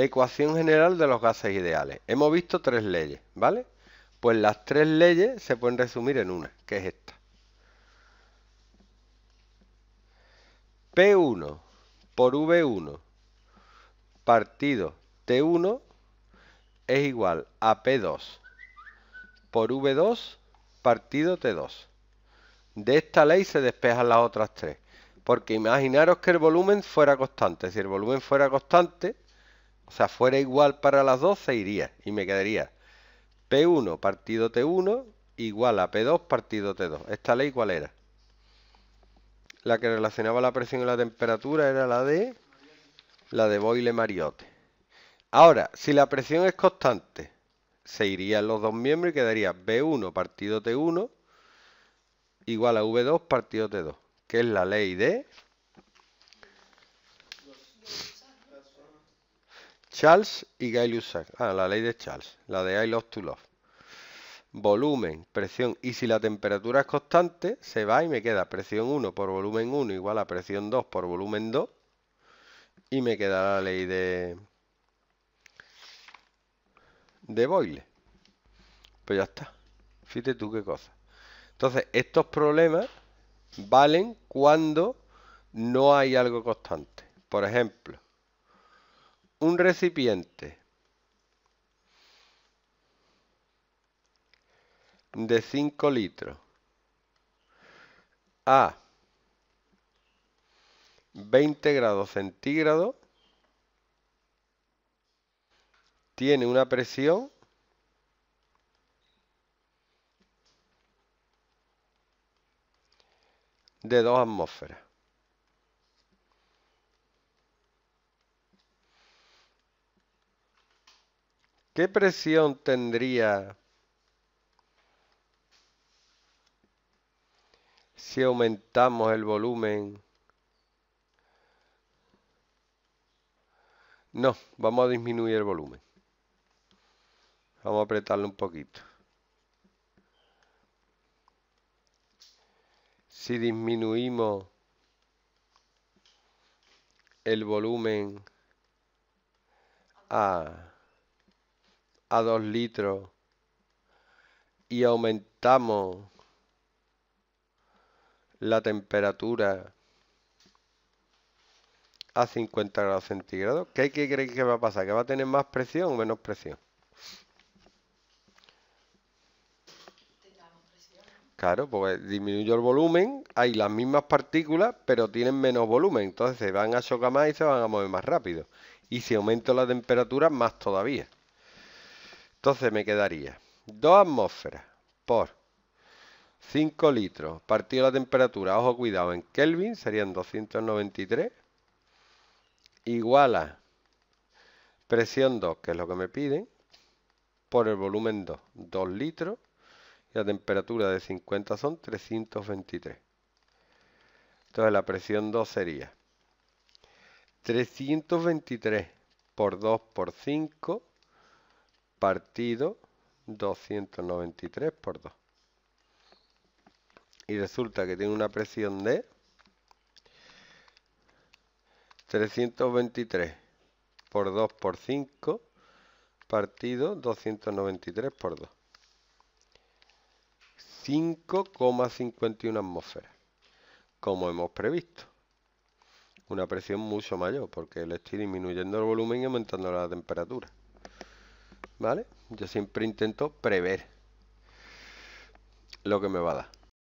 Ecuación general de los gases ideales. Hemos visto tres leyes, ¿vale? Pues las tres leyes se pueden resumir en una, que es esta. P1 por V1 partido T1 es igual a P2 por V2 partido T2. De esta ley se despejan las otras tres. Porque imaginaros que el volumen fuera constante. Si el volumen fuera constante, o sea, fuera igual para las dos, se iría y me quedaría P1 partido T1 igual a P2 partido T2. ¿Esta ley cuál era? La que relacionaba la presión y la temperatura era la de la de Boyle-Mariotte. Ahora, si la presión es constante, se irían los dos miembros y quedaría B1 partido T1 igual a V2 partido T2, que es la ley de Charles y gay Lussac. Ah, la ley de Charles, la de I Love to Love. Volumen, presión. Y si la temperatura es constante, se va y me queda presión 1 por volumen 1 igual a presión 2 por volumen 2. Y me queda la ley de, de Boyle. Pues ya está. Fíjate tú qué cosa. Entonces, estos problemas valen cuando no hay algo constante. Por ejemplo, un recipiente de 5 litros a 20 grados centígrados tiene una presión de 2 atmósferas. ¿Qué presión tendría si aumentamos el volumen? No, vamos a disminuir el volumen. Vamos a apretarlo un poquito. Si disminuimos el volumen a a 2 litros y aumentamos la temperatura a 50 grados centígrados, ¿qué, que creer que va a pasar? ¿Que va a tener más presión o menos presión? Claro, pues disminuyo el volumen, hay las mismas partículas, pero tienen menos volumen, entonces se van a chocar más y se van a mover más rápido. Y si aumento la temperatura, más todavía. Entonces me quedaría 2 atmósferas por 5 litros partido la temperatura, ojo cuidado, en Kelvin serían 293 igual a presión 2, que es lo que me piden, por el volumen 2, 2 litros y la temperatura de 50 son 323. Entonces la presión 2 sería 323 por 2 por 5 partido 293 por 2. Y resulta que tiene una presión de 323 por 2 por 5 partido 293 por 2. 5,51 atmósferas, como hemos previsto. Una presión mucho mayor porque le estoy disminuyendo el volumen y aumentando la temperatura. ¿Vale? Yo siempre intento prever lo que me va a dar.